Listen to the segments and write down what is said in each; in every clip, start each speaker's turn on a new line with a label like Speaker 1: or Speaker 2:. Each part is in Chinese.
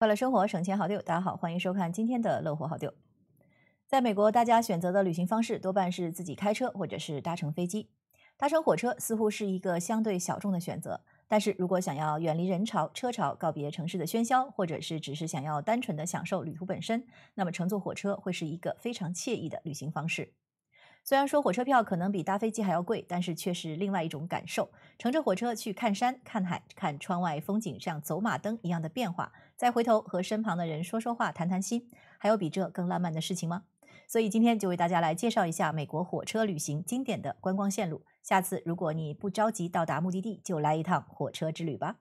Speaker 1: 快乐生活，省钱好丢。大家好，欢迎收看今天的《乐活好丢》。在美国，大家选择的旅行方式多半是自己开车或者是搭乘飞机。搭乘火车似乎是一个相对小众的选择，但是如果想要远离人潮车潮，告别城市的喧嚣，或者是只是想要单纯的享受旅途本身，那么乘坐火车会是一个非常惬意的旅行方式。虽然说火车票可能比搭飞机还要贵，但是却是另外一种感受。乘着火车去看山、看海、看窗外风景，像走马灯一样的变化，再回头和身旁的人说说话、谈谈心，还有比这更浪漫的事情吗？所以今天就为大家来介绍一下美国火车旅行经典的观光线路。下次如果你不着急到达目的地，就来一趟火车之旅吧。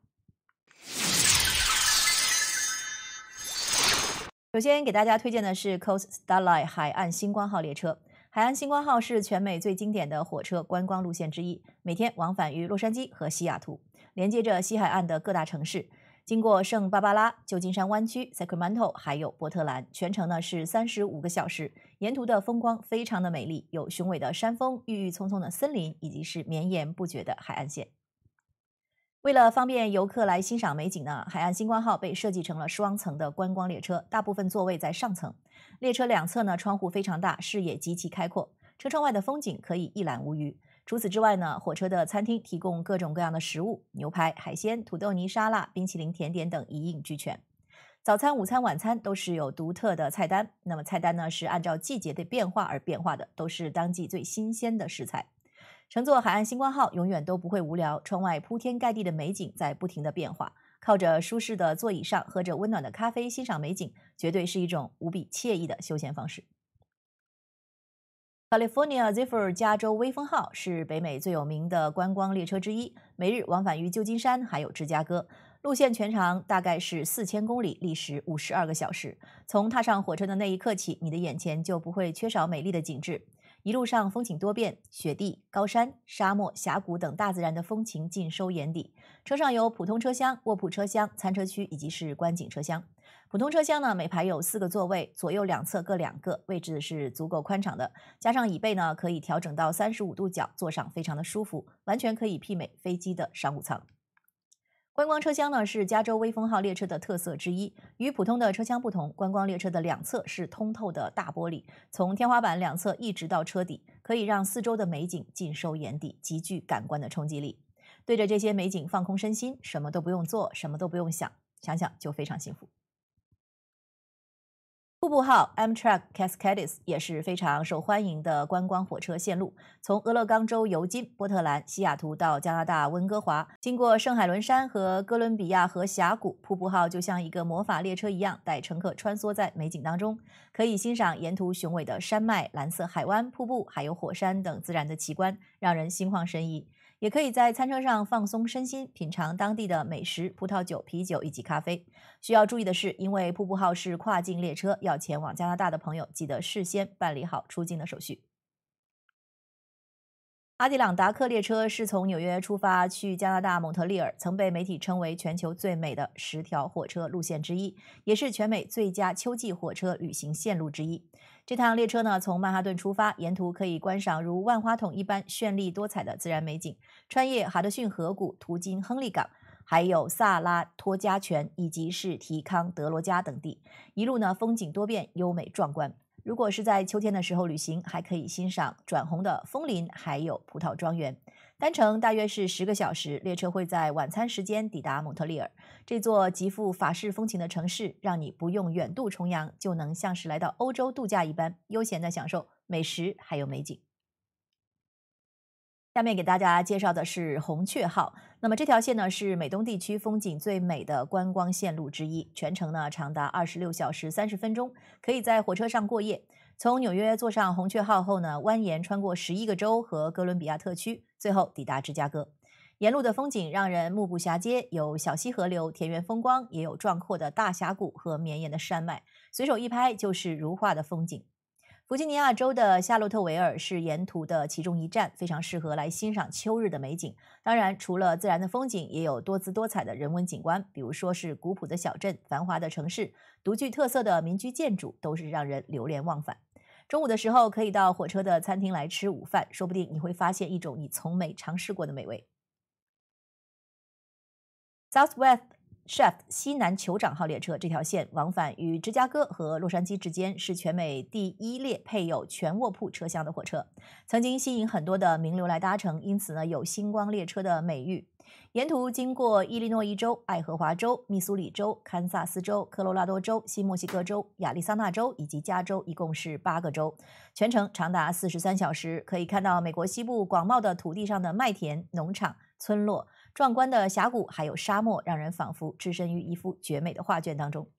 Speaker 1: 首先给大家推荐的是 Coast Starlight 海岸星光号列车。海岸星光号是全美最经典的火车观光路线之一，每天往返于洛杉矶和西雅图，连接着西海岸的各大城市，经过圣巴巴拉、旧金山湾区、Sacramento，还有波特兰，全程呢是三十五个小时，沿途的风光非常的美丽，有雄伟的山峰、郁郁葱葱的森林，以及是绵延不绝的海岸线。为了方便游客来欣赏美景呢，海岸星光号被设计成了双层的观光列车，大部分座位在上层。列车两侧呢，窗户非常大，视野极其开阔，车窗外的风景可以一览无余。除此之外呢，火车的餐厅提供各种各样的食物，牛排、海鲜、土豆泥沙拉、冰淇淋、甜点等一应俱全。早餐、午餐、晚餐都是有独特的菜单，那么菜单呢是按照季节的变化而变化的，都是当季最新鲜的食材。乘坐海岸星光号，永远都不会无聊。窗外铺天盖地的美景在不停的变化，靠着舒适的座椅上，喝着温暖的咖啡，欣赏美景，绝对是一种无比惬意的休闲方式。California Zephyr 加州微风号是北美最有名的观光列车之一，每日往返于旧金山还有芝加哥，路线全长大概是四千公里，历时五十二个小时。从踏上火车的那一刻起，你的眼前就不会缺少美丽的景致。一路上风景多变，雪地、高山、沙漠、峡谷等大自然的风情尽收眼底。车上有普通车厢、卧铺车厢、餐车区，以及是观景车厢。普通车厢呢，每排有四个座位，左右两侧各两个，位置是足够宽敞的。加上椅背呢，可以调整到三十五度角，坐上非常的舒服，完全可以媲美飞机的商务舱。观光车厢呢是加州微风号列车的特色之一。与普通的车厢不同，观光列车的两侧是通透的大玻璃，从天花板两侧一直到车底，可以让四周的美景尽收眼底，极具感官的冲击力。对着这些美景放空身心，什么都不用做，什么都不用想，想想就非常幸福。瀑布号 Amtrak Cascades 也是非常受欢迎的观光火车线路，从俄勒冈州尤金、波特兰、西雅图到加拿大温哥华，经过圣海伦山和哥伦比亚河峡谷。瀑布号就像一个魔法列车一样，带乘客穿梭在美景当中，可以欣赏沿途雄伟的山脉、蓝色海湾、瀑布，还有火山等自然的奇观，让人心旷神怡。也可以在餐车上放松身心，品尝当地的美食、葡萄酒、啤酒以及咖啡。需要注意的是，因为瀑布号是跨境列车，要前往加拿大的朋友记得事先办理好出境的手续。阿迪朗达克列车是从纽约出发去加拿大蒙特利尔，曾被媒体称为全球最美的十条火车路线之一，也是全美最佳秋季火车旅行线路之一。这趟列车呢，从曼哈顿出发，沿途可以观赏如万花筒一般绚丽多彩的自然美景，穿越哈德逊河谷，途经亨利港，还有萨拉托加泉以及是提康德罗加等地，一路呢风景多变，优美壮观。如果是在秋天的时候旅行，还可以欣赏转红的枫林，还有葡萄庄园。单程大约是十个小时，列车会在晚餐时间抵达蒙特利尔。这座极富法式风情的城市，让你不用远渡重洋，就能像是来到欧洲度假一般，悠闲地享受美食还有美景。下面给大家介绍的是红雀号。那么这条线呢，是美东地区风景最美的观光线路之一，全程呢长达二十六小时三十分钟，可以在火车上过夜。从纽约坐上红雀号后呢，蜿蜒穿过十一个州和哥伦比亚特区，最后抵达芝加哥。沿路的风景让人目不暇接，有小溪河流、田园风光，也有壮阔的大峡谷和绵延的山脉，随手一拍就是如画的风景。弗吉尼亚州的夏洛特维尔是沿途的其中一站，非常适合来欣赏秋日的美景。当然，除了自然的风景，也有多姿多彩的人文景观，比如说是古朴的小镇、繁华的城市、独具特色的民居建筑，都是让人流连忘返。中午的时候，可以到火车的餐厅来吃午饭，说不定你会发现一种你从没尝试过的美味。Southwest。Chef 西南酋长号列车这条线往返于芝加哥和洛杉矶之间，是全美第一列配有全卧铺车厢的火车，曾经吸引很多的名流来搭乘，因此呢有“星光列车”的美誉。沿途经过伊利诺伊州、爱荷华州、密苏里州、堪萨斯州、科罗拉多州、新墨西哥州、亚利桑那州以及加州，一共是八个州，全程长达四十三小时。可以看到美国西部广袤的土地上的麦田、农场、村落。壮观的峡谷还有沙漠，让人仿佛置身于一幅绝美的画卷当中。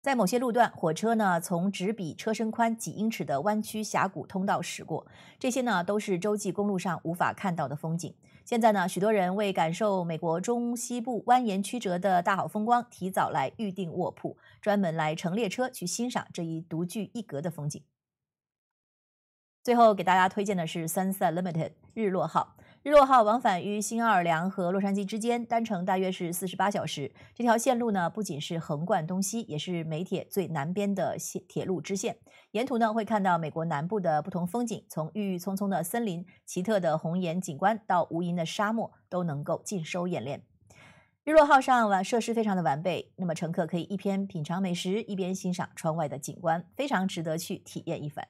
Speaker 1: 在某些路段，火车呢从只比车身宽几英尺的弯曲峡谷通道驶过，这些呢都是洲际公路上无法看到的风景。现在呢，许多人为感受美国中西部蜿蜒曲折的大好风光，提早来预定卧铺，专门来乘列车去欣赏这一独具一格的风景。最后给大家推荐的是 Sunset Limited 日落号。日落号往返于新奥尔良和洛杉矶之间，单程大约是四十八小时。这条线路呢，不仅是横贯东西，也是美铁最南边的线铁路支线。沿途呢，会看到美国南部的不同风景，从郁郁葱葱的森林、奇特的红岩景观到无垠的沙漠，都能够尽收眼帘。日落号上完设施非常的完备，那么乘客可以一边品尝美食，一边欣赏窗外的景观，非常值得去体验一番。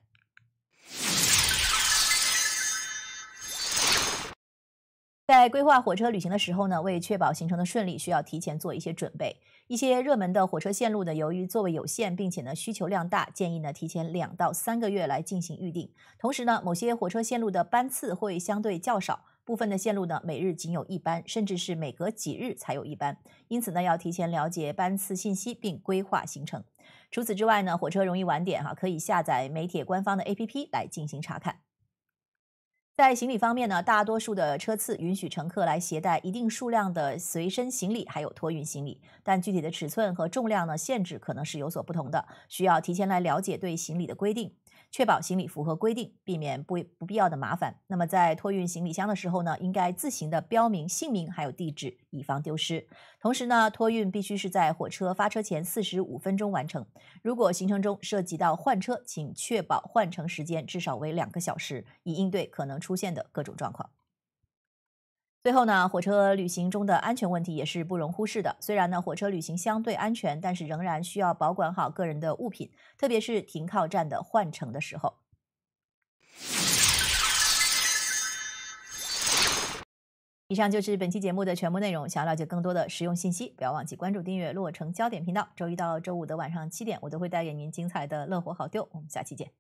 Speaker 1: 在规划火车旅行的时候呢，为确保行程的顺利，需要提前做一些准备。一些热门的火车线路呢，由于座位有限，并且呢需求量大，建议呢提前两到三个月来进行预定。同时呢，某些火车线路的班次会相对较少，部分的线路呢每日仅有一班，甚至是每隔几日才有一班。因此呢，要提前了解班次信息并规划行程。除此之外呢，火车容易晚点哈，可以下载媒铁官方的 APP 来进行查看。在行李方面呢，大多数的车次允许乘客来携带一定数量的随身行李，还有托运行李，但具体的尺寸和重量呢，限制可能是有所不同的，需要提前来了解对行李的规定。确保行李符合规定，避免不不必要的麻烦。那么在托运行李箱的时候呢，应该自行的标明姓名还有地址，以防丢失。同时呢，托运必须是在火车发车前四十五分钟完成。如果行程中涉及到换车，请确保换乘时间至少为两个小时，以应对可能出现的各种状况。最后呢，火车旅行中的安全问题也是不容忽视的。虽然呢，火车旅行相对安全，但是仍然需要保管好个人的物品，特别是停靠站的换乘的时候。以上就是本期节目的全部内容。想要了解更多的实用信息，不要忘记关注订阅《洛城焦点》频道。周一到周五的晚上七点，我都会带给您精彩的《乐活好丢》。我们下期见。